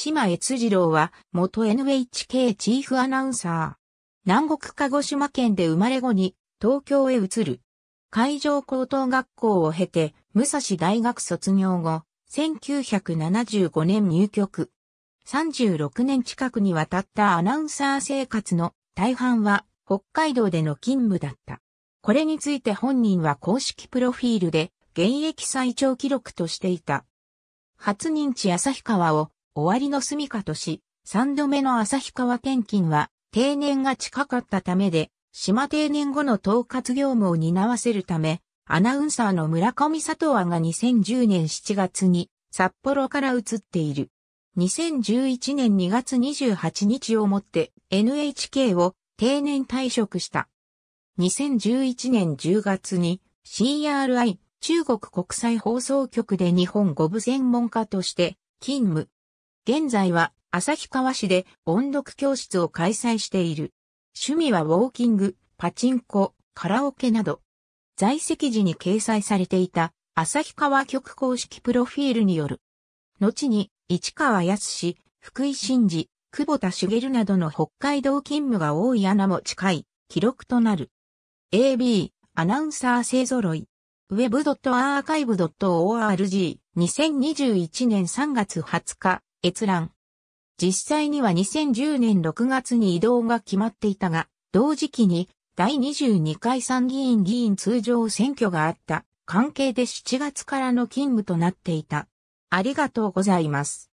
島悦次郎は、元 NHK チーフアナウンサー。南国鹿児島県で生まれ後に、東京へ移る。海上高等学校を経て、武蔵大学卒業後、1975年入局。36年近くにわたったアナウンサー生活の大半は北海道での勤務だった。これについて本人は公式プロフィールで現役最長記録としていた。初任地旭川を終わりの住処とし、三度目の旭川転勤は定年が近かったためで、島定年後の統括業務を担わせるため、アナウンサーの村上里和が2010年7月に札幌から移っている。2011年2月28日をもって NHK を定年退職した。2011年10月に CRI 中国国際放送局で日本語部専門家として勤務。現在は旭川市で音読教室を開催している。趣味はウォーキング、パチンコ、カラオケなど。在籍時に掲載されていた旭川局公式プロフィールによる。後に市川康福井真治、久保田茂などの北海道勤務が多い穴も近い記録となる。AB、アナウンサー勢揃い。web.archive.org2021 年3月20日閲覧。実際には2010年6月に移動が決まっていたが、同時期に第22回参議院議員通常選挙があった関係で7月からの勤務となっていた。ありがとうございます。